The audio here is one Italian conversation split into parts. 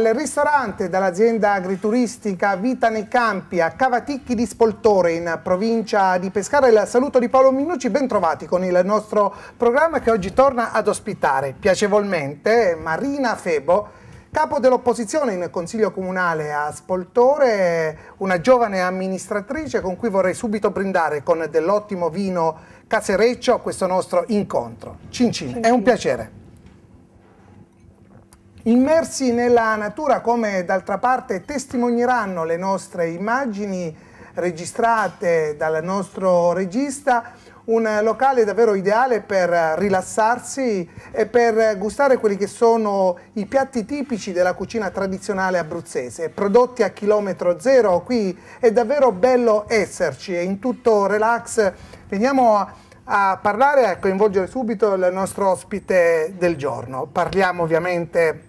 Dal ristorante, dell'azienda agrituristica Vita nei Campi a Cavaticchi di Spoltore in provincia di Pescara, il saluto di Paolo Minucci, ben trovati con il nostro programma che oggi torna ad ospitare piacevolmente Marina Febo, capo dell'opposizione in Consiglio Comunale a Spoltore, una giovane amministratrice con cui vorrei subito brindare con dell'ottimo vino casereccio questo nostro incontro. Cincin, Cincin. è un piacere. Immersi nella natura, come d'altra parte testimonieranno le nostre immagini registrate dal nostro regista, un locale davvero ideale per rilassarsi e per gustare quelli che sono i piatti tipici della cucina tradizionale abruzzese, prodotti a chilometro zero, qui è davvero bello esserci e in tutto relax veniamo a, a parlare e a coinvolgere subito il nostro ospite del giorno. Parliamo ovviamente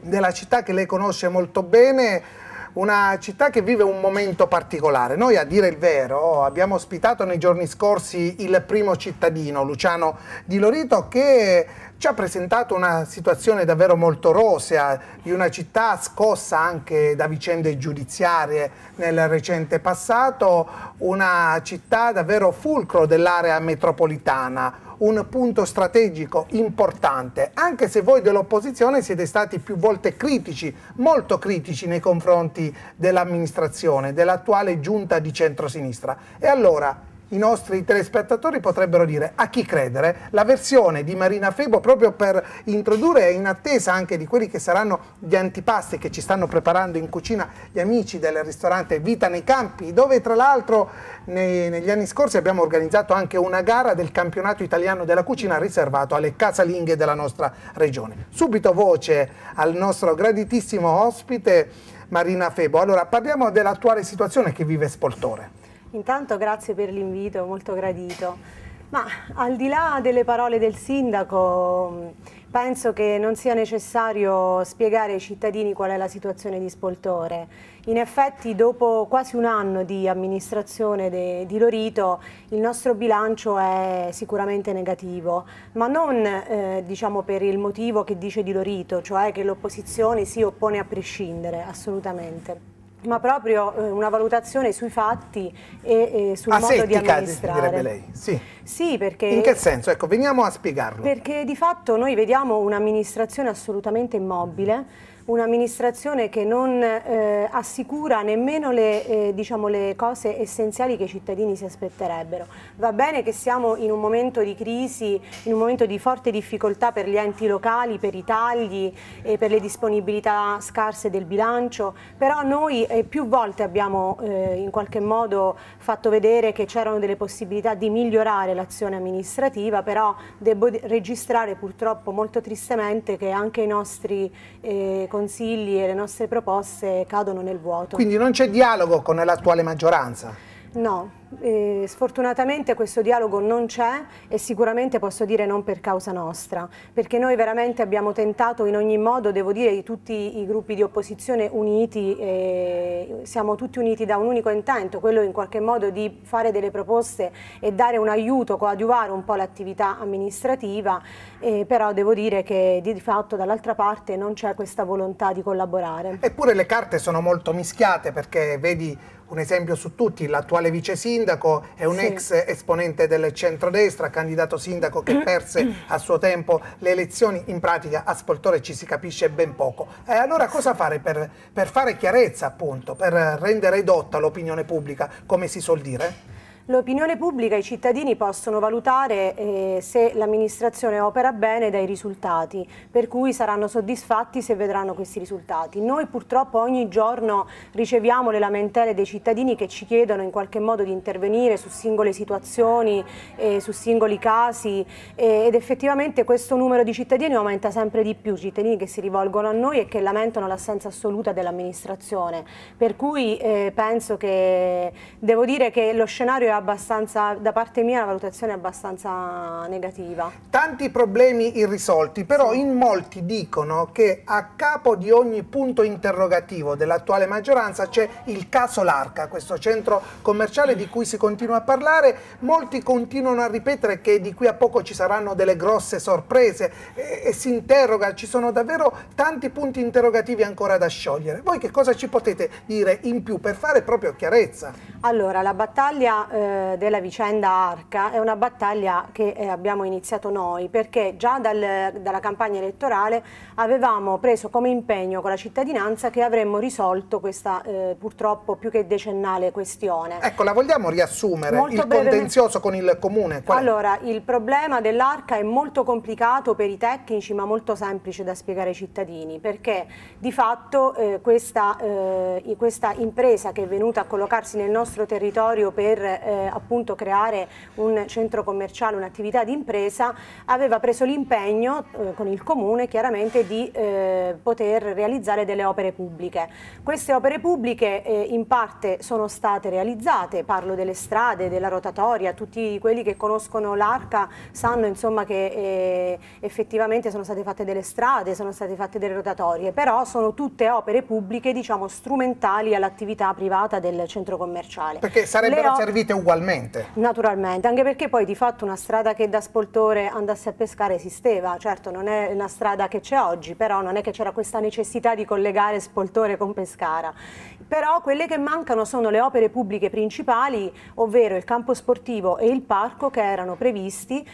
della città che lei conosce molto bene, una città che vive un momento particolare. Noi, a dire il vero, abbiamo ospitato nei giorni scorsi il primo cittadino, Luciano Di Lorito, che ci ha presentato una situazione davvero molto rosea, di una città scossa anche da vicende giudiziarie nel recente passato, una città davvero fulcro dell'area metropolitana, un punto strategico importante, anche se voi dell'opposizione siete stati più volte critici, molto critici nei confronti dell'amministrazione, dell'attuale giunta di centrosinistra. E allora i nostri telespettatori potrebbero dire a chi credere la versione di Marina Febo proprio per introdurre in attesa anche di quelli che saranno gli antipasti che ci stanno preparando in cucina gli amici del ristorante Vita nei Campi dove tra l'altro negli anni scorsi abbiamo organizzato anche una gara del campionato italiano della cucina riservato alle casalinghe della nostra regione. Subito voce al nostro graditissimo ospite Marina Febo. Allora parliamo dell'attuale situazione che vive Spoltore. Intanto grazie per l'invito, molto gradito. Ma al di là delle parole del sindaco, penso che non sia necessario spiegare ai cittadini qual è la situazione di Spoltore. In effetti, dopo quasi un anno di amministrazione di Lorito, il nostro bilancio è sicuramente negativo, ma non eh, diciamo per il motivo che dice di Lorito, cioè che l'opposizione si oppone a prescindere, assolutamente ma proprio eh, una valutazione sui fatti e, e sul ah, modo settica, di amministrare. direbbe lei. Sì. sì, perché... In che senso? Ecco, veniamo a spiegarlo. Perché di fatto noi vediamo un'amministrazione assolutamente immobile, un'amministrazione che non eh, assicura nemmeno le, eh, diciamo, le, cose essenziali che i cittadini si aspetterebbero. Va bene che siamo in un momento di crisi, in un momento di forte difficoltà per gli enti locali, per i tagli e per le disponibilità scarse del bilancio, però noi eh, più volte abbiamo eh, in qualche modo fatto vedere che c'erano delle possibilità di migliorare l'azione amministrativa, però devo registrare purtroppo molto tristemente che anche i nostri eh, consigli e le nostre proposte cadono nel vuoto. Quindi non c'è dialogo con l'attuale maggioranza? No, eh, sfortunatamente questo dialogo non c'è e sicuramente posso dire non per causa nostra, perché noi veramente abbiamo tentato in ogni modo, devo dire, tutti i gruppi di opposizione uniti, eh, siamo tutti uniti da un unico intento, quello in qualche modo di fare delle proposte e dare un aiuto, coadiuvare un po' l'attività amministrativa, eh, però devo dire che di fatto dall'altra parte non c'è questa volontà di collaborare. Eppure le carte sono molto mischiate perché vedi un esempio su tutti, l'attuale vice sindaco sindaco, è un sì. ex esponente del centrodestra, candidato sindaco che perse a suo tempo le elezioni, in pratica a Spoltore ci si capisce ben poco. Eh, allora cosa fare per, per fare chiarezza appunto, per rendere edotta l'opinione pubblica, come si suol dire? L'opinione pubblica e i cittadini possono valutare eh, se l'amministrazione opera bene dai risultati, per cui saranno soddisfatti se vedranno questi risultati. Noi purtroppo ogni giorno riceviamo le lamentele dei cittadini che ci chiedono in qualche modo di intervenire su singole situazioni, eh, su singoli casi eh, ed effettivamente questo numero di cittadini aumenta sempre di più, cittadini che si rivolgono a noi e che lamentano l'assenza assoluta dell'amministrazione. Per cui eh, penso che, devo dire che lo scenario è abbastanza, da parte mia, la valutazione è abbastanza negativa. Tanti problemi irrisolti, però in molti dicono che a capo di ogni punto interrogativo dell'attuale maggioranza c'è il caso Larca, questo centro commerciale di cui si continua a parlare. Molti continuano a ripetere che di qui a poco ci saranno delle grosse sorprese e, e si interroga, ci sono davvero tanti punti interrogativi ancora da sciogliere. Voi che cosa ci potete dire in più per fare proprio chiarezza? Allora, la battaglia... Eh eh, della vicenda Arca è una battaglia che eh, abbiamo iniziato noi perché già dal, dalla campagna elettorale avevamo preso come impegno con la cittadinanza che avremmo risolto questa eh, purtroppo più che decennale questione. Ecco, la vogliamo riassumere? Molto il brevemente... contenzioso con il comune? allora, il problema dell'Arca è molto complicato per i tecnici ma molto semplice da spiegare ai cittadini perché di fatto eh, questa, eh, questa impresa che è venuta a collocarsi nel nostro territorio per eh, appunto creare un centro commerciale, un'attività di impresa, aveva preso l'impegno eh, con il comune chiaramente di eh, poter realizzare delle opere pubbliche. Queste opere pubbliche eh, in parte sono state realizzate, parlo delle strade, della rotatoria, tutti quelli che conoscono l'Arca sanno insomma, che eh, effettivamente sono state fatte delle strade, sono state fatte delle rotatorie, però sono tutte opere pubbliche diciamo strumentali all'attività privata del centro commerciale. Perché sarebbero servite ugualmente? Naturalmente, anche perché poi di fatto una strada che da spoltore andasse a pescare esisteva, certo non è una strada che c'è oggi, però non è che c'era questa necessità di collegare spoltore con Pescara. Però quelle che mancano sono le opere pubbliche principali, ovvero il campo sportivo e il parco che erano previsti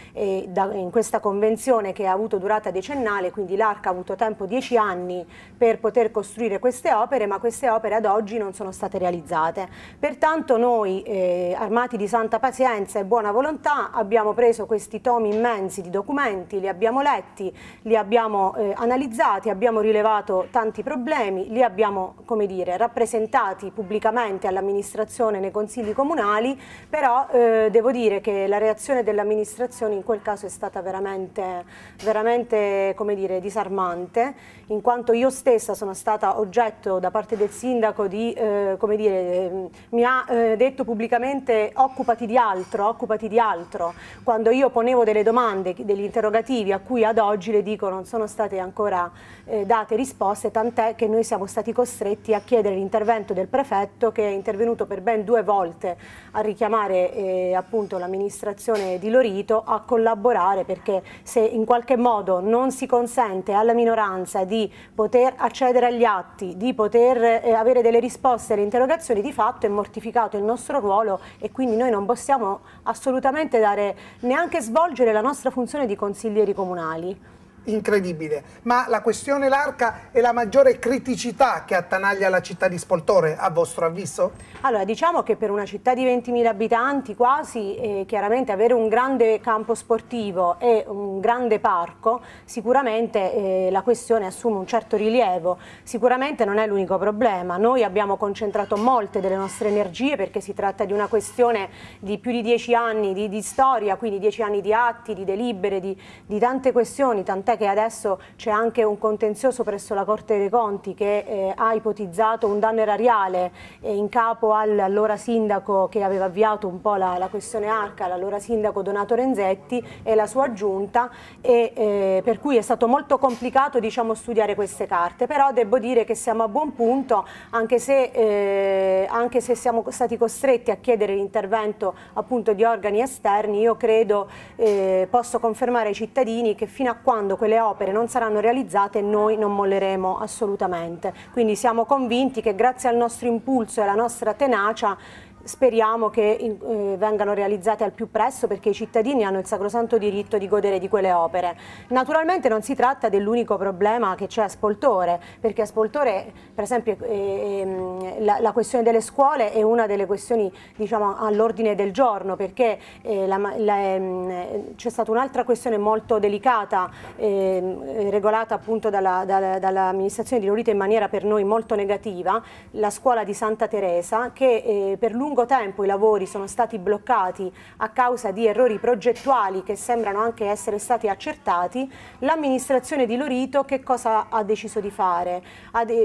da, in questa convenzione che ha avuto durata decennale, quindi l'Arca ha avuto tempo 10 anni per poter costruire queste opere, ma queste opere ad oggi non sono state realizzate. Pertanto noi eh, armati di santa pazienza e buona volontà, abbiamo preso questi tomi immensi di documenti, li abbiamo letti, li abbiamo eh, analizzati, abbiamo rilevato tanti problemi, li abbiamo come dire, rappresentati pubblicamente all'amministrazione nei consigli comunali, però eh, devo dire che la reazione dell'amministrazione in quel caso è stata veramente, veramente dire, disarmante, in quanto io stessa sono stata oggetto da parte del sindaco di, eh, come dire, ehm, mi ha eh, detto pubblicamente occupati di altro, occupati di altro. Quando io ponevo delle domande, degli interrogativi a cui ad oggi le dico non sono state ancora eh, date risposte, tant'è che noi siamo stati costretti a chiedere l'intervento del prefetto che è intervenuto per ben due volte a richiamare eh, appunto l'amministrazione di Lorito a collaborare perché se in qualche modo non si consente alla minoranza di poter accedere agli atti, di poter eh, avere delle risposte alle interrogazioni, di fatto è mortificato il nostro ruolo e quindi noi non possiamo assolutamente dare, neanche svolgere la nostra funzione di consiglieri comunali incredibile. Ma la questione Larca è la maggiore criticità che attanaglia la città di Spoltore, a vostro avviso? Allora, diciamo che per una città di 20.000 abitanti quasi, eh, chiaramente avere un grande campo sportivo e un grande parco, sicuramente eh, la questione assume un certo rilievo. Sicuramente non è l'unico problema. Noi abbiamo concentrato molte delle nostre energie perché si tratta di una questione di più di dieci anni di, di storia, quindi dieci anni di atti, di delibere, di, di tante questioni, tant'è Tant'è che adesso c'è anche un contenzioso presso la Corte dei Conti che eh, ha ipotizzato un danno erariale eh, in capo all'allora sindaco che aveva avviato un po' la, la questione Arca, l'allora sindaco Donato Renzetti e la sua giunta, e, eh, per cui è stato molto complicato diciamo, studiare queste carte. Però devo dire che siamo a buon punto, anche se, eh, anche se siamo stati costretti a chiedere l'intervento appunto di organi esterni, io credo, eh, posso confermare ai cittadini che fino a quando le opere non saranno realizzate noi non molleremo assolutamente. Quindi siamo convinti che grazie al nostro impulso e alla nostra tenacia speriamo che eh, vengano realizzate al più presto perché i cittadini hanno il sacrosanto diritto di godere di quelle opere. Naturalmente non si tratta dell'unico problema che c'è a Spoltore, perché a Spoltore per esempio eh, ehm, la, la, questione delle scuole è una delle questioni diciamo, all'ordine del giorno perché eh, ehm, c'è stata un'altra questione molto delicata ehm, regolata appunto dall'amministrazione dalla, dalla di Lorito in maniera per noi molto negativa, la scuola di Santa Teresa che eh, per lungo lungo tempo i lavori sono stati bloccati a causa di errori progettuali che sembrano anche essere stati accertati, l'amministrazione di Lorito che cosa ha deciso di fare?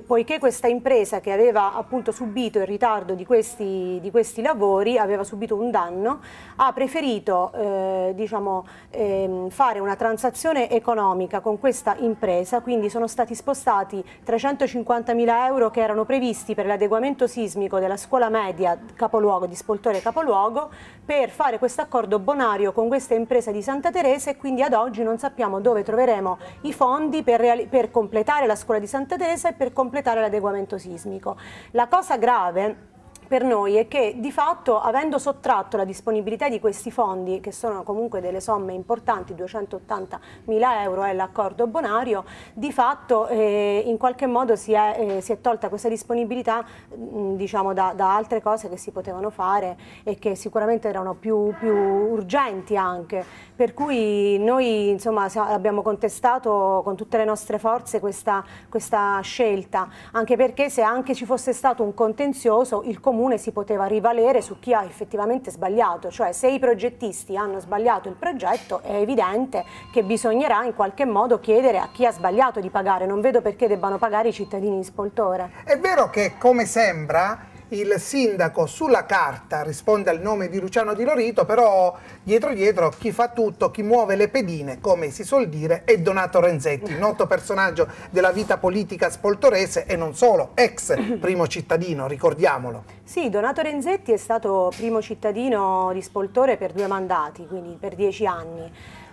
poiché questa impresa che aveva appunto subito il ritardo di questi, di questi lavori, aveva subito un danno, ha preferito eh, diciamo, ehm, fare una transazione economica con questa impresa, quindi sono stati spostati 350 mila euro che erano previsti per l'adeguamento sismico della scuola media Capodanno capoluogo, di Spoltore Capoluogo, per fare questo accordo bonario con questa impresa di Santa Teresa e quindi ad oggi non sappiamo dove troveremo i fondi per, per completare la scuola di Santa Teresa e per completare l'adeguamento sismico. La cosa grave per noi è che di fatto avendo sottratto la disponibilità di questi fondi, che sono comunque delle somme importanti, 280 mila euro è l'accordo bonario, di fatto eh, in qualche modo si è, eh, si è tolta questa disponibilità mh, diciamo da, da, altre cose che si potevano fare e che sicuramente erano più, più urgenti anche. Per cui noi insomma, abbiamo contestato con tutte le nostre forze questa, questa scelta, anche perché se anche ci fosse stato un contenzioso il comune comune si poteva rivalere su chi ha effettivamente sbagliato, cioè se i progettisti hanno sbagliato il progetto è evidente che bisognerà in qualche modo chiedere a chi ha sbagliato di pagare, non vedo perché debbano pagare i cittadini di Spoltore. È vero che come sembra il sindaco sulla carta risponde al nome di Luciano Di Lorito, però dietro dietro chi fa tutto, chi muove le pedine, come si suol dire, è Donato Renzetti, noto personaggio della vita politica spoltorese e non solo, ex primo cittadino, ricordiamolo. Sì, Donato Renzetti è stato primo cittadino di Spoltore per due mandati, quindi per dieci anni.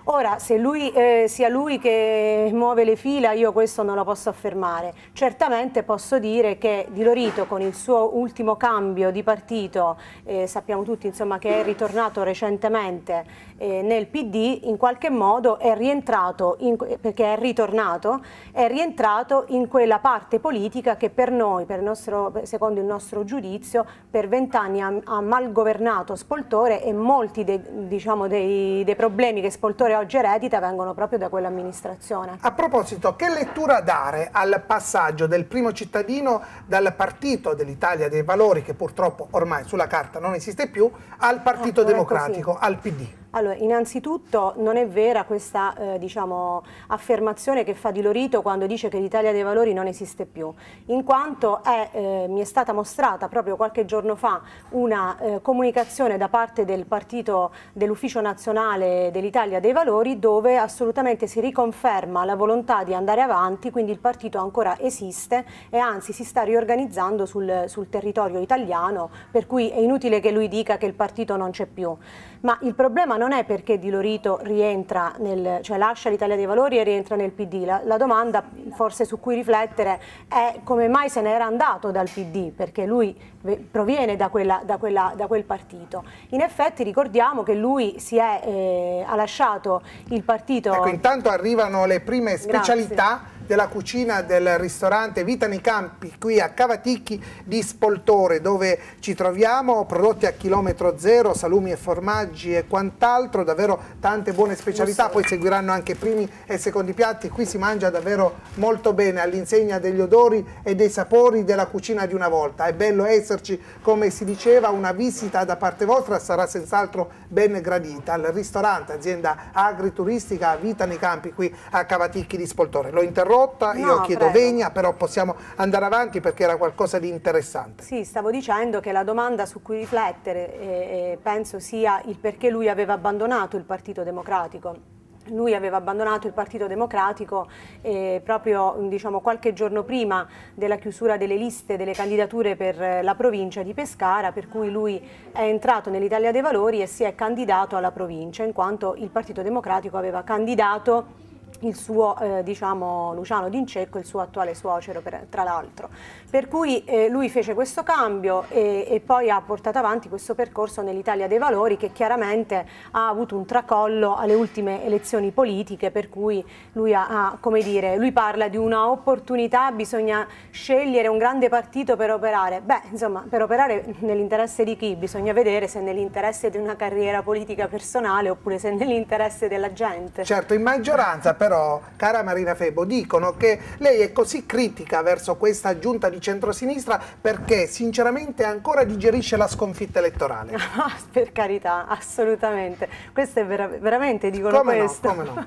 Ora, se lui, eh, sia lui che muove le fila, io questo non lo posso affermare. Certamente posso dire che Di Lorito con il suo ultimo cambio di partito, eh, sappiamo tutti insomma, che è ritornato recentemente eh, nel PD, in qualche modo è rientrato, in, perché è ritornato, è rientrato in quella parte politica che per noi, per il nostro, secondo il nostro giudizio, per vent'anni ha, ha mal governato Spoltore e molti de, diciamo, dei, dei problemi che Spoltore oggi eredita vengono proprio da quell'amministrazione. A proposito, che lettura dare al passaggio del primo cittadino dal partito dell'Italia dei Valori, che purtroppo ormai sulla carta non esiste più, al Partito eh, Democratico, al PD? Allora, innanzitutto non è vera questa eh, diciamo, affermazione che fa Di Lorito quando dice che l'Italia dei Valori non esiste più, in quanto è, eh, mi è stata mostrata proprio qualche giorno fa una eh, comunicazione da parte del partito dell'Ufficio Nazionale dell'Italia dei Valori dove assolutamente si riconferma la volontà di andare avanti, quindi il partito ancora esiste e anzi si sta riorganizzando sul, sul territorio italiano, per cui è inutile che lui dica che il partito non c'è più. Ma il problema non non è perché Di Lorito rientra nel, cioè lascia l'Italia dei Valori e rientra nel PD. La, la, domanda forse su cui riflettere è come mai se n'era andato dal PD, perché lui proviene da, quella, da, quella, da, quel partito. In effetti ricordiamo che lui è, eh, ha lasciato il partito... Ecco, intanto arrivano le prime specialità. Grazie della cucina del ristorante Vita nei Campi qui a Cavaticchi di Spoltore dove ci troviamo prodotti a chilometro zero, salumi e formaggi e quant'altro, davvero tante buone specialità, poi seguiranno anche primi e secondi piatti, qui si mangia davvero molto bene all'insegna degli odori e dei sapori della cucina di una volta, è bello esserci come si diceva, una visita da parte vostra sarà senz'altro ben gradita al ristorante azienda agrituristica Vita nei Campi qui a Cavaticchi di Spoltore, lo interrompo interrotta, no, io chiedo prego. venia, però possiamo andare avanti perché era qualcosa di interessante. Sì, stavo dicendo che la domanda su cui riflettere eh, penso sia il perché lui aveva abbandonato il Partito Democratico lui aveva abbandonato il Partito Democratico eh, proprio diciamo, qualche giorno prima della chiusura delle liste delle candidature per la provincia di Pescara, per cui lui è entrato nell'Italia dei Valori e si è candidato alla provincia, in quanto il Partito Democratico aveva candidato il suo, eh, diciamo, Luciano D'Incecco, il suo attuale suocero, per, tra l'altro. Per cui eh, lui fece questo cambio e, e, poi ha portato avanti questo percorso nell'Italia dei Valori che chiaramente ha avuto un tracollo alle ultime elezioni politiche, per cui lui, ha, ha, come dire, lui parla di una opportunità, bisogna scegliere un grande partito per operare. Beh, insomma, per operare nell'interesse di chi? Bisogna vedere se nell'interesse di una carriera politica personale oppure se nell'interesse della gente. Certo, in maggioranza per però, cara Marina Febo, dicono che lei è così critica verso questa giunta di centrosinistra perché sinceramente ancora digerisce la sconfitta elettorale. Ah, per carità, assolutamente. Questo è vera veramente, dicono come questo. No, come no?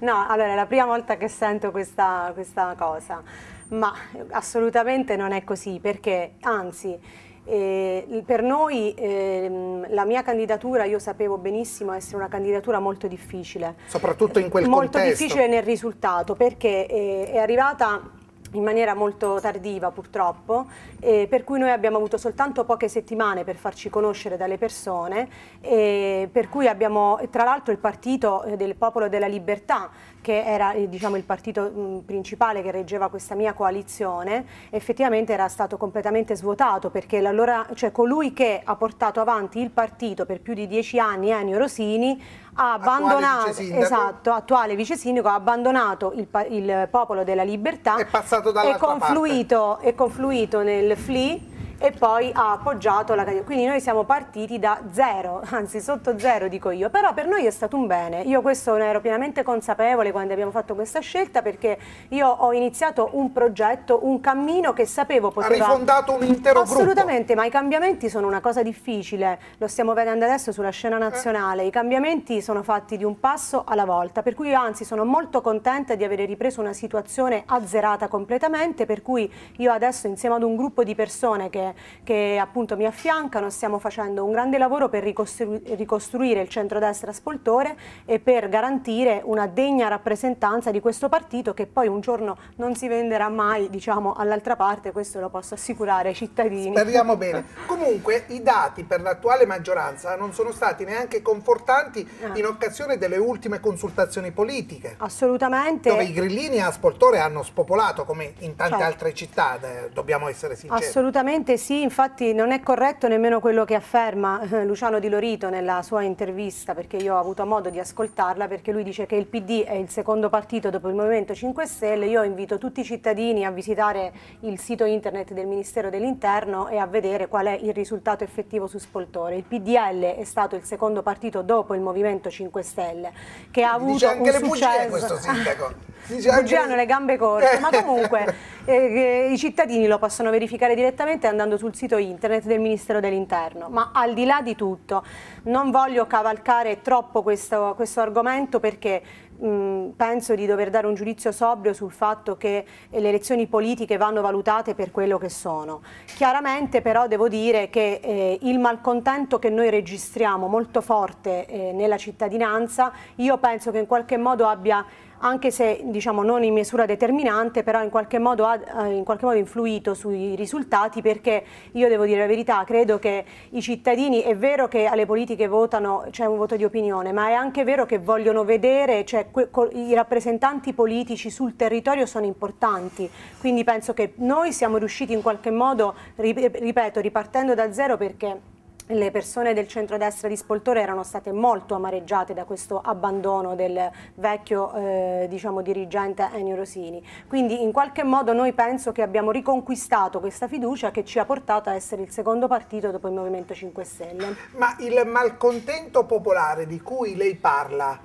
no, allora è la prima volta che sento questa, questa cosa, ma assolutamente non è così perché, anzi... E eh, per noi ehm, la mia candidatura, io sapevo benissimo essere una candidatura molto difficile. Soprattutto in quel molto contesto. Molto difficile nel risultato perché eh, è arrivata in maniera molto tardiva purtroppo, eh, per cui noi abbiamo avuto soltanto poche settimane per farci conoscere dalle persone, eh, per cui abbiamo tra l'altro il partito eh, del Popolo della Libertà, che era eh, diciamo, il partito mm, principale che reggeva questa mia coalizione, effettivamente era stato completamente svuotato perché cioè, colui che ha portato avanti il partito per più di dieci anni, Ennio Rosini, ha abbandonato, attuale esatto, attuale vice sindaco, ha abbandonato il, il popolo della libertà, è passato dall'altra è confluito, parte. è confluito nel FLI e poi ha appoggiato la candidatura. Quindi noi siamo partiti da zero, anzi sotto zero dico io, però per noi è stato un bene. Io questo ne ero pienamente consapevole quando abbiamo fatto questa scelta perché io ho iniziato un progetto, un cammino che sapevo poteva... Ha rifondato un intero gruppo. Assolutamente, ma i cambiamenti sono una cosa difficile, lo stiamo vedendo adesso sulla scena eh. nazionale, eh. i cambiamenti sono fatti di un passo alla volta, per cui io anzi sono molto contenta di avere ripreso una situazione azzerata completamente, per cui io adesso insieme ad un gruppo di persone che che appunto mi affiancano, stiamo facendo un grande lavoro per ricostru ricostruire il centrodestra spoltore e per garantire una degna rappresentanza di questo partito che poi un giorno non si venderà mai diciamo, all'altra parte, questo lo posso assicurare ai cittadini. Speriamo bene. Comunque i dati per l'attuale maggioranza non sono stati neanche confortanti eh. in occasione delle ultime consultazioni politiche. Assolutamente. Dove i grillini a Spoltore hanno spopolato come in tante cioè. altre città, eh, dobbiamo essere sinceri. Assolutamente sì, infatti non è corretto nemmeno quello che afferma eh, Luciano Di Lorito nella sua intervista, perché io ho avuto modo di ascoltarla, perché lui dice che il PD è il secondo partito dopo il Movimento 5 Stelle. Io invito tutti i cittadini a visitare il sito internet del Ministero dell'Interno e a vedere qual è il risultato effettivo su Spoltore. Il PDL è stato il secondo partito dopo il Movimento 5 Stelle, che ha avuto Dice anche un le successo. questo sindaco. Dice Bugie hanno le gambe corte, ma comunque eh, i cittadini lo possono verificare direttamente andando andando sul sito internet del Ministero dell'Interno. Ma al di là di tutto, non voglio cavalcare troppo questo, questo argomento perché penso di dover dare un giudizio sobrio sul fatto che le elezioni politiche vanno valutate per quello che sono. Chiaramente però devo dire che eh, il malcontento che noi registriamo molto forte eh, nella cittadinanza, io penso che in qualche modo abbia anche se diciamo, non in misura determinante, però in qualche modo ha eh, in qualche modo influito sui risultati perché io devo dire la verità, credo che i cittadini, è vero che alle politiche votano, c'è cioè un voto di opinione, ma è anche vero che vogliono vedere, cioè, i rappresentanti politici sul territorio sono importanti, quindi penso che noi siamo riusciti in qualche modo, ripeto, ripartendo da zero perché le persone del centrodestra di Spoltore erano state molto amareggiate da questo abbandono del vecchio eh, diciamo, dirigente Ennio Rosini. Quindi in qualche modo noi penso che abbiamo riconquistato questa fiducia che ci ha portato a essere il secondo partito dopo il Movimento 5 Stelle. Ma il malcontento popolare di cui lei parla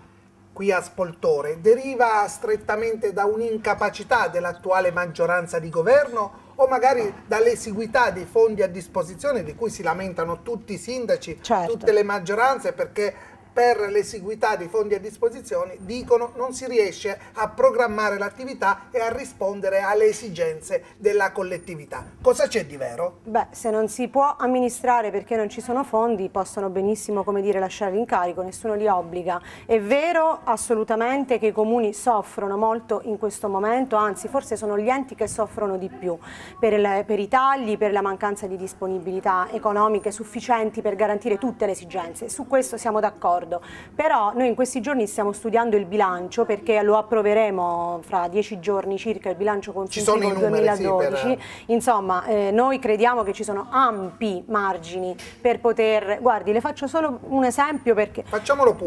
qui a Spoltore deriva strettamente da un'incapacità dell'attuale maggioranza di governo o magari dall'esiguità dei fondi a disposizione di cui si lamentano tutti i sindaci, certo. tutte le maggioranze perché per l'esiguità dei fondi a disposizione dicono non si riesce a programmare l'attività e a rispondere alle esigenze della collettività. Cosa c'è di vero? Beh, se non si può amministrare perché non ci sono fondi, possono benissimo, come dire, lasciare l'incarico, nessuno li obbliga. È vero assolutamente che i comuni soffrono molto in questo momento, anzi forse sono gli enti che soffrono di più per, le, per i tagli, per la mancanza di disponibilità economiche sufficienti per garantire tutte le esigenze. Su questo siamo d'accordo d'accordo, però noi in questi giorni stiamo studiando il bilancio perché lo approveremo fra dieci giorni circa il bilancio consuntivo del 2012, sì, per... insomma eh, noi crediamo che ci sono ampi margini per poter, guardi le faccio solo un esempio perché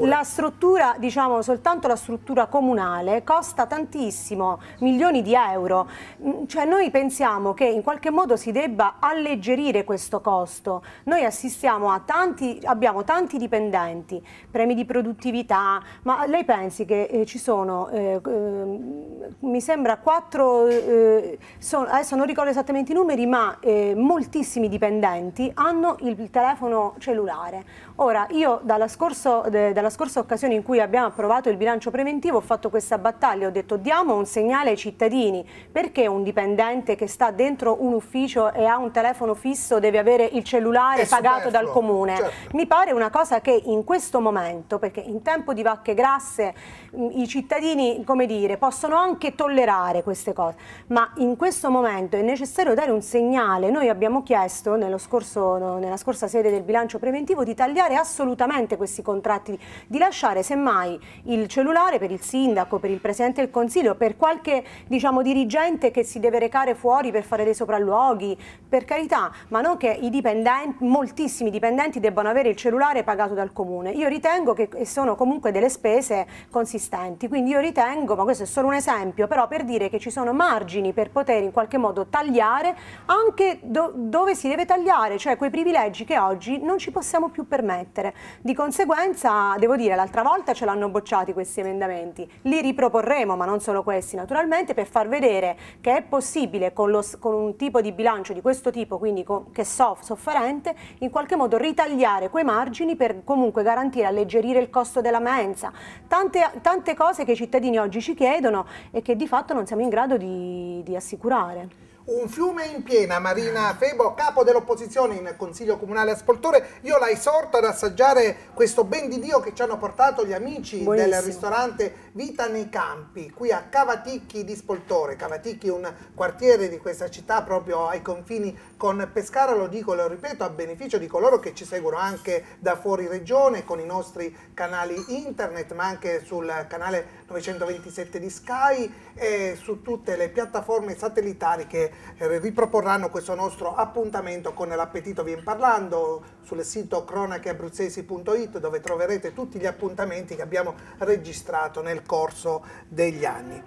la struttura, diciamo soltanto la struttura comunale costa tantissimo, milioni di euro, mm, cioè noi pensiamo che in qualche modo si debba alleggerire questo costo, noi assistiamo a tanti, abbiamo tanti dipendenti premi di produttività, ma lei pensi che eh, ci sono, eh, ehm, mi sembra quattro, eh, son, adesso non ricordo esattamente i numeri, ma eh, moltissimi dipendenti hanno il telefono cellulare. Ora, io dalla, scorso, dalla scorsa occasione in cui abbiamo approvato il bilancio preventivo ho fatto questa battaglia, ho detto diamo un segnale ai cittadini, perché un dipendente che sta dentro un ufficio e ha un telefono fisso deve avere il cellulare è pagato superfluo, dal comune? Certo. Mi pare una cosa che in questo momento momento, perché in tempo di vacche grasse mm, i cittadini, come dire, possono anche tollerare queste cose, ma in questo momento è necessario dare un segnale. Noi abbiamo chiesto scorso, nella scorsa sede del bilancio preventivo di tagliare assolutamente questi contratti, di lasciare semmai il cellulare per il sindaco, per il Presidente del Consiglio, per qualche diciamo, dirigente che si deve recare fuori per fare dei sopralluoghi, per carità, ma non che i dipendenti, moltissimi dipendenti debbano avere il cellulare pagato dal Comune. Io ritengo ritengo che sono comunque delle spese consistenti. Quindi io ritengo, ma questo è solo un esempio, però per dire che ci sono margini per poter in qualche modo tagliare anche do dove si deve tagliare, cioè quei privilegi che oggi non ci possiamo più permettere. Di conseguenza, devo dire, l'altra volta ce l'hanno bocciati questi emendamenti, li riproporremo, ma non solo questi naturalmente, per far vedere che è possibile con, lo, con un tipo di bilancio di questo tipo, quindi con, che so, sofferente, in qualche modo ritagliare quei margini per comunque garantire alle alleggerire il costo della mensa, tante, tante cose che i cittadini oggi ci chiedono e che di fatto non siamo in grado di, di assicurare un fiume in piena. Marina Febo, capo dell'opposizione in Consiglio Comunale a Spoltore, io la esorto ad assaggiare questo ben di Dio che ci hanno portato gli amici Buonissimo. del ristorante Vita nei Campi, qui a Cavaticchi di Spoltore. Cavaticchi è un quartiere di questa città proprio ai confini con Pescara, lo dico, e lo ripeto, a beneficio di coloro che ci seguono anche da fuori regione con i nostri canali internet, ma anche sul canale 927 di Sky e su tutte le piattaforme satellitari che riproporranno eh, questo nostro appuntamento con l'appetito vien parlando sul sito cronacheabruzzesi.it dove troverete tutti gli appuntamenti che abbiamo registrato nel corso degli anni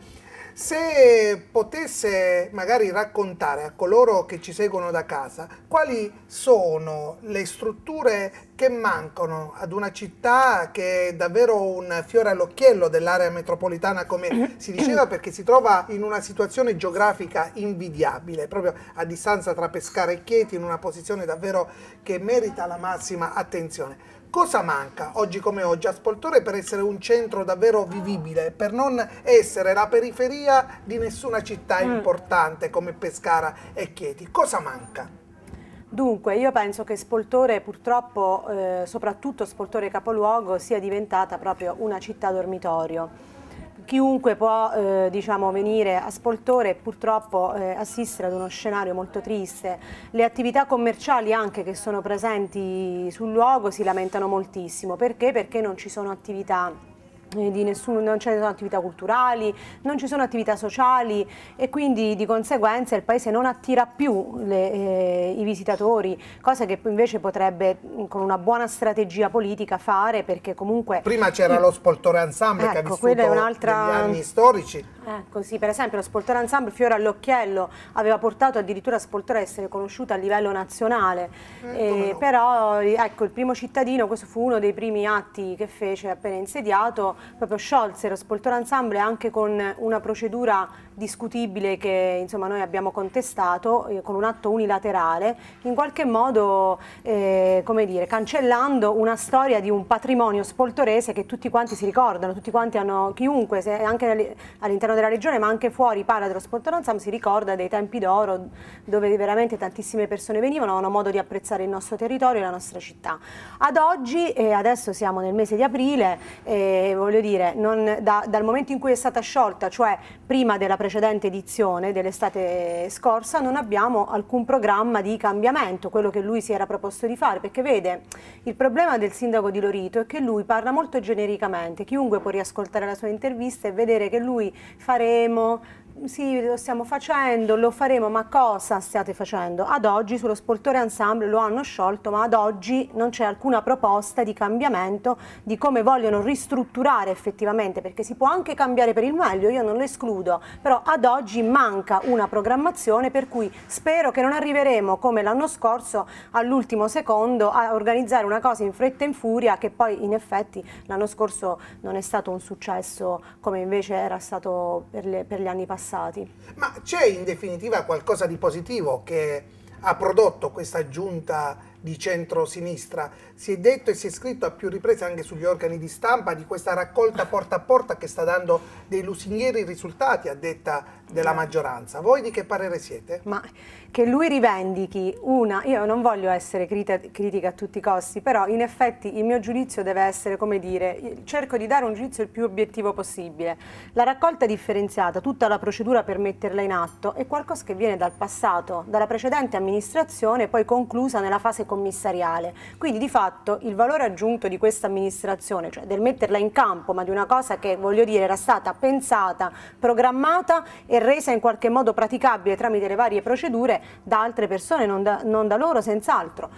se potesse magari raccontare a coloro che ci seguono da casa quali sono le strutture che mancano ad una città che è davvero un fiore all'occhiello dell'area metropolitana come si diceva perché si trova in una situazione geografica invidiabile proprio a distanza tra Pescara e Chieti in una posizione davvero che merita la massima attenzione. Cosa manca oggi come oggi a Spoltore per essere un centro davvero vivibile, per non essere la periferia di nessuna città mm. importante come Pescara e Chieti? Cosa manca? Dunque, io penso che Spoltore, purtroppo, eh, soprattutto Spoltore Capoluogo, sia diventata proprio una città dormitorio chiunque può eh, diciamo, venire a Spoltore e purtroppo eh, assistere ad uno scenario molto triste. Le attività commerciali anche che sono presenti sul luogo si lamentano moltissimo. Perché? Perché non ci sono attività eh, nessuno, non ci sono attività culturali, non ci sono attività sociali e quindi di conseguenza il paese non attira più le, eh, i visitatori, cosa che invece potrebbe mm, con una buona strategia politica fare perché comunque... Prima c'era lo Spoltore Ensemble ecco, che ha ecco, vissuto anni storici. Ecco sì, per esempio lo Spoltore Ensemble Fiore all'Occhiello aveva portato addirittura Spoltore a essere conosciuta a livello nazionale, eh, eh, però ecco il primo cittadino, questo fu uno dei primi atti che fece appena insediato, proprio sciolsero Spoltoro Ensemble anche con una procedura discutibile che insomma, noi abbiamo contestato eh, con un atto unilaterale, in qualche modo eh, dire, cancellando una storia di un patrimonio spoltorese che tutti quanti si ricordano, tutti quanti hanno, chiunque, se, anche all'interno della regione ma anche fuori, parla dello Spoltoranzam, si ricorda dei tempi d'oro dove veramente tantissime persone venivano, avevano modo di apprezzare il nostro territorio e la nostra città. Ad oggi, eh, adesso siamo nel mese di aprile, eh, voglio dire, non, da, dal momento in cui è stata sciolta, cioè prima della precedente edizione dell'estate scorsa non abbiamo alcun programma di cambiamento, quello che lui si era proposto di fare, perché vede, il problema del sindaco di Lorito è che lui parla molto genericamente, chiunque può riascoltare la sua intervista e vedere che lui faremo, sì, lo stiamo facendo, lo faremo, ma cosa stiate facendo? Ad oggi sullo sportore ensemble lo hanno sciolto, ma ad oggi non c'è alcuna proposta di cambiamento di come vogliono ristrutturare effettivamente, perché si può anche cambiare per il meglio, io non lo escludo, però ad oggi manca una programmazione per cui spero che non arriveremo come l'anno scorso all'ultimo secondo a organizzare una cosa in fretta e in furia che poi in effetti l'anno scorso non è stato un successo come invece era stato per, le, per gli anni passati passati. Ma c'è in definitiva qualcosa di positivo che ha prodotto questa giunta di centrosinistra. Si è detto e si è scritto a più riprese anche sugli organi di stampa di questa raccolta porta a porta che sta dando dei lusinghieri risultati a detta della maggioranza. Voi di che parere siete? Ma che lui rivendichi una, io non voglio essere critica a tutti i costi, però in effetti il mio giudizio deve essere, come dire, cerco di dare un giudizio il più obiettivo possibile. La raccolta differenziata, tutta la procedura per metterla in atto, è qualcosa che viene dal passato, dalla precedente amministrazione, poi conclusa nella fase commissariale. Quindi di fatto il valore aggiunto di questa amministrazione, cioè del metterla in campo, ma di una cosa che voglio dire era stata pensata, programmata e resa in qualche modo praticabile tramite le varie procedure da altre persone, non da, non da loro senz'altro.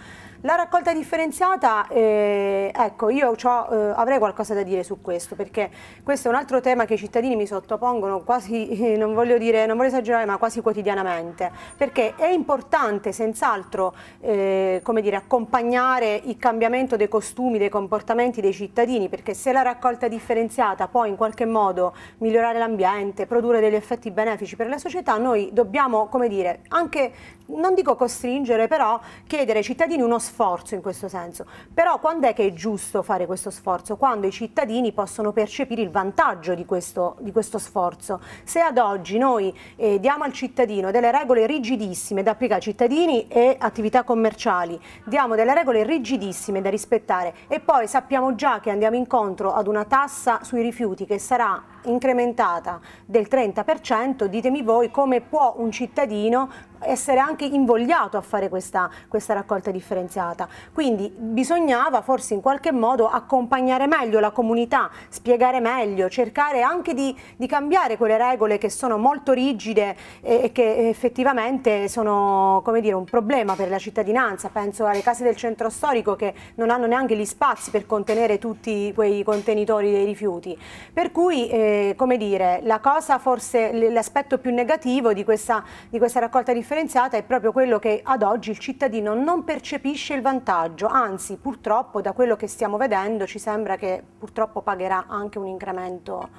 La raccolta differenziata, eh, ecco, io eh, avrei qualcosa da dire su questo, perché questo è un altro tema che i cittadini mi sottopongono quasi, eh, non voglio, dire, non voglio esagerare, ma quasi quotidianamente, perché è importante senz'altro eh, accompagnare il cambiamento dei costumi, dei comportamenti dei cittadini, perché se la raccolta differenziata può in qualche modo migliorare l'ambiente, produrre degli effetti benefici per la società, noi dobbiamo, come dire, anche, non dico costringere, però chiedere ai cittadini uno sforzo sforzo in questo senso. Però quando è che è giusto fare questo sforzo? Quando i cittadini possono percepire il vantaggio di questo, di questo sforzo. Se ad oggi noi eh, diamo al cittadino delle regole rigidissime da applicare a cittadini e attività commerciali, diamo delle regole rigidissime da rispettare e poi sappiamo già che andiamo incontro ad una tassa sui rifiuti che sarà incrementata del 30%, ditemi voi come può un cittadino essere anche invogliato a fare questa, questa raccolta differenziata. Quindi bisognava forse in qualche modo accompagnare meglio la comunità, spiegare meglio, cercare anche di, di cambiare quelle regole che sono molto rigide e, e che effettivamente sono dire, un problema per la cittadinanza. Penso alle case del centro storico che non hanno neanche gli spazi per contenere tutti quei contenitori dei rifiuti. Per cui, eh, come dire, la cosa forse l'aspetto più negativo di questa, di questa raccolta differenziata differenziata è proprio quello che ad oggi il cittadino non percepisce il vantaggio, anzi purtroppo da quello che stiamo vedendo ci sembra che purtroppo pagherà anche un incremento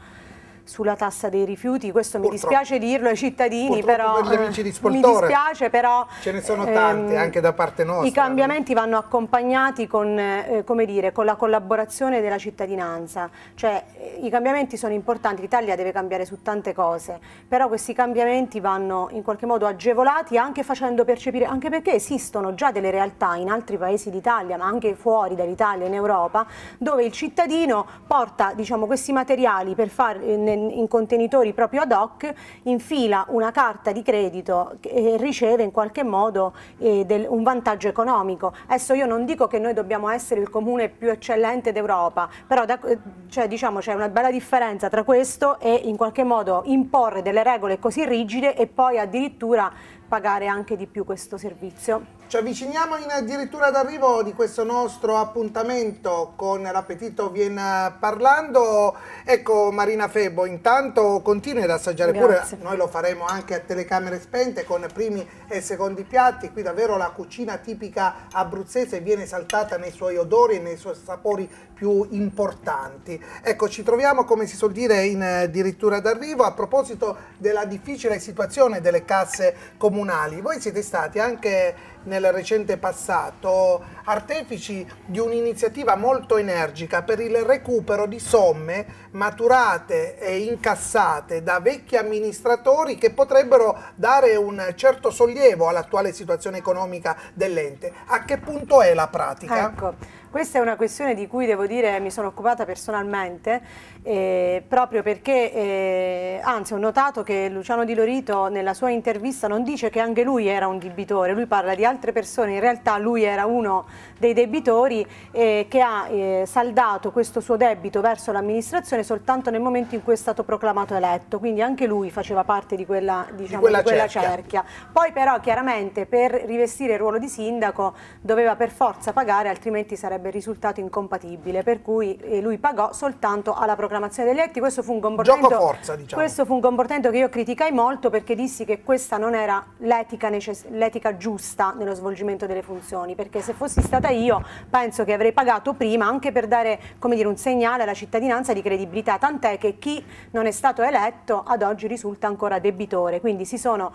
sulla tassa dei rifiuti, questo purtroppo, mi dispiace dirlo ai cittadini, però di eh, mi dispiace però ce ne sono tante ehm, anche da parte nostra. I cambiamenti ehm. vanno accompagnati con, eh, dire, con, la collaborazione della cittadinanza, cioè eh, i cambiamenti sono importanti, l'Italia deve cambiare su tante cose, però questi cambiamenti vanno in qualche modo agevolati anche facendo percepire, anche perché esistono già delle realtà in altri paesi d'Italia, ma anche fuori dall'Italia, in Europa, dove il cittadino porta diciamo, questi materiali per fare eh, in contenitori proprio ad hoc, infila una carta di credito e eh, riceve in qualche modo eh, del, un vantaggio economico. Adesso io non dico che noi dobbiamo essere il comune più eccellente d'Europa, però da, eh, cioè, diciamo, c'è una bella differenza tra questo e in qualche modo imporre delle regole così rigide e poi addirittura pagare anche di più questo servizio. Ci avviciniamo in, addirittura d'arrivo di questo nostro appuntamento con l'appetito Vienna parlando. Ecco Marina Febo, intanto continui ad assaggiare Grazie. pure, noi lo faremo anche a telecamere spente con primi e secondi piatti, qui davvero la cucina tipica abruzzese viene saltata nei suoi odori e nei suoi sapori più importanti. Ecco, ci troviamo come si suol dire in eh, addirittura d'arrivo a proposito della difficile situazione delle casse comunali. Voi siete stati anche nel eh, nel recente passato artefici di un'iniziativa molto energica per il recupero di somme maturate e incassate da vecchi amministratori che potrebbero dare un certo sollievo all'attuale situazione economica dell'ente. A che punto è la pratica? Ecco, questa è una questione di cui devo dire mi sono occupata personalmente eh, proprio perché, eh, anzi ho notato che Luciano Di Lorito nella sua intervista non dice che anche lui era un debitore, lui parla di altre persone, in realtà lui era uno dei debitori eh, che ha eh, saldato questo suo debito verso l'amministrazione soltanto nel momento in cui è stato proclamato eletto, quindi anche lui faceva parte di quella, diciamo, di quella, di quella cerchia. cerchia. Poi però chiaramente per rivestire il ruolo di sindaco doveva per forza pagare, altrimenti sarebbe risultato incompatibile, per cui eh, lui pagò soltanto alla proclamazione proclamazione degli atti, questo fu un comportamento, forza, diciamo. questo fu un comportamento che io criticai molto perché dissi che questa non era l'etica giusta nello svolgimento delle funzioni, perché se fossi stata io penso che avrei pagato prima anche per dare come dire, un segnale alla cittadinanza di credibilità, tant'è che chi non è stato eletto ad oggi risulta ancora debitore, quindi si sono,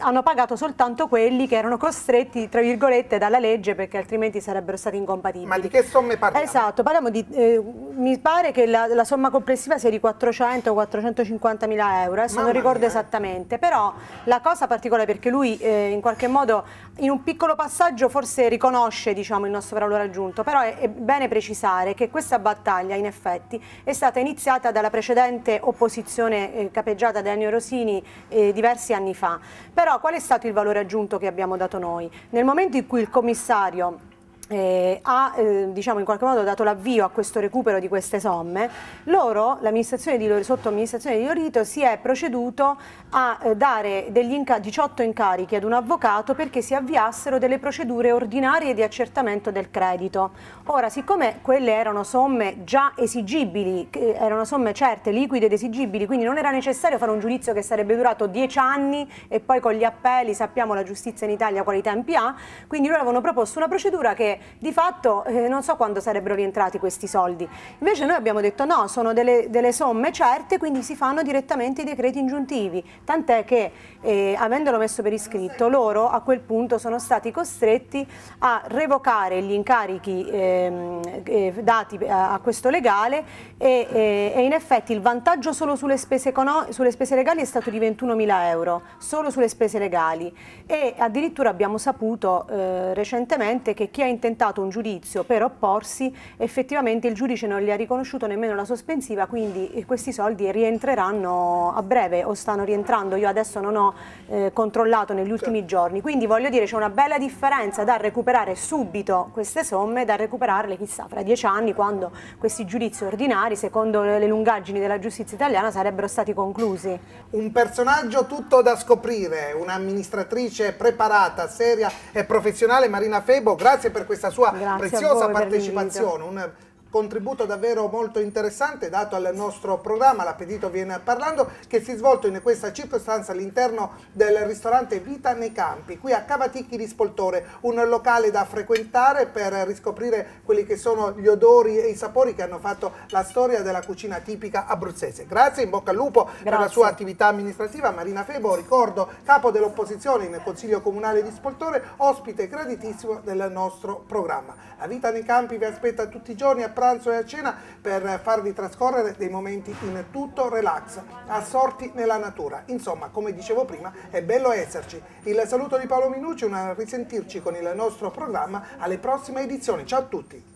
hanno pagato soltanto quelli che erano costretti, tra virgolette, dalla legge perché altrimenti sarebbero stati incompatibili. Ma di che somme parliamo? Esatto, parliamo di, eh, mi pare che la, la somma complessiva sia di 400-450 mila euro, adesso Mamma non ricordo mia. esattamente, però la cosa particolare perché lui eh, in qualche modo in un piccolo passaggio forse riconosce diciamo, il nostro valore aggiunto, però è, è bene precisare che questa battaglia in effetti è stata iniziata dalla precedente opposizione eh, capeggiata da Ennio Rosini eh, diversi anni fa, però qual è stato il valore aggiunto che abbiamo dato noi? Nel momento in cui il commissario eh, ha eh, diciamo in qualche modo dato l'avvio a questo recupero di queste somme, loro, l'amministrazione di sotto amministrazione di Lorito, si è proceduto a eh, dare inca 18 incarichi ad un avvocato perché si avviassero delle procedure ordinarie di accertamento del credito. Ora, siccome quelle erano somme già esigibili, erano somme certe, liquide ed esigibili, quindi non era necessario fare un giudizio che sarebbe durato 10 anni e poi con gli appelli, sappiamo la giustizia in Italia quali tempi ha, quindi loro avevano proposto una procedura che di fatto eh, non so quando sarebbero rientrati questi soldi. Invece noi abbiamo detto no, sono delle, delle somme certe, quindi si fanno direttamente i decreti ingiuntivi, tant'è che eh, avendolo messo per iscritto loro a quel punto sono stati costretti a revocare gli incarichi ehm, eh, dati eh, a questo legale e, eh, e, in effetti il vantaggio solo sulle spese, sulle spese legali è stato di 21 mila euro, solo sulle spese legali e addirittura abbiamo saputo eh, recentemente che chi ha interessato tentato un giudizio per opporsi, effettivamente il giudice non gli ha riconosciuto nemmeno la sospensiva, quindi eh, questi soldi rientreranno a breve o stanno rientrando, io adesso non ho eh, controllato negli ultimi certo. giorni, quindi voglio dire c'è una bella differenza da recuperare subito queste somme, da recuperarle chissà fra dieci anni quando questi giudizi ordinari, secondo le lungaggini della giustizia italiana, sarebbero stati conclusi. Un personaggio tutto da scoprire, un'amministratrice preparata, seria e professionale, Marina Febo, grazie per questo questa sua Grazie preziosa partecipazione, un contributo davvero molto interessante dato al nostro programma L'appetito viene parlando che si è svolto in questa circostanza all'interno del ristorante Vita nei Campi qui a Cavaticchi di Spoltore un locale da frequentare per riscoprire quelli che sono gli odori e i sapori che hanno fatto la storia della cucina tipica abruzzese grazie in bocca al lupo grazie. per la sua attività amministrativa Marina Febo ricordo capo dell'opposizione nel Consiglio Comunale di Spoltore ospite graditissimo del nostro programma la vita nei campi vi aspetta tutti i giorni a pranzo pranzo e a cena per farvi trascorrere dei momenti in tutto relax, assorti nella natura. Insomma, come dicevo prima, è bello esserci. Il saluto di Paolo Minucci, un risentirci con il nostro programma alle prossime edizioni. Ciao a tutti!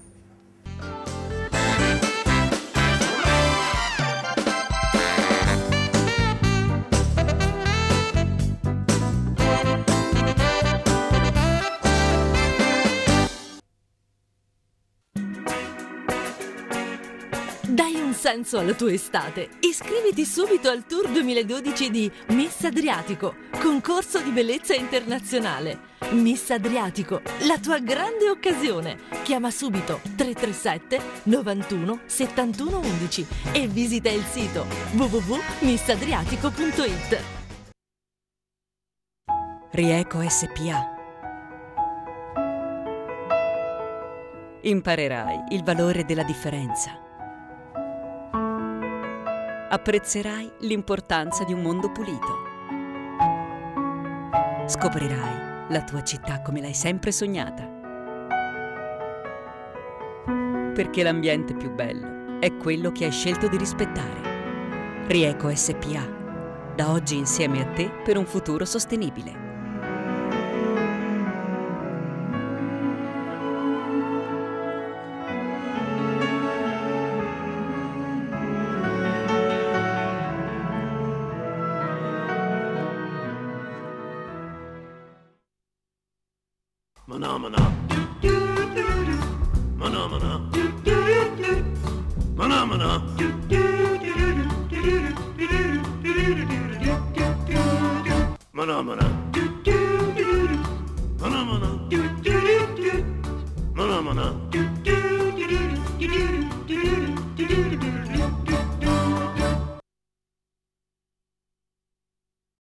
senso alla tua estate. Iscriviti subito al Tour 2012 di Miss Adriatico, concorso di bellezza internazionale. Miss Adriatico, la tua grande occasione. Chiama subito 337 91 71 11 e visita il sito www.missadriatico.it. Rieco SPA Imparerai il valore della differenza apprezzerai l'importanza di un mondo pulito. Scoprirai la tua città come l'hai sempre sognata. Perché l'ambiente più bello è quello che hai scelto di rispettare. Rieco SPA. Da oggi insieme a te per un futuro sostenibile.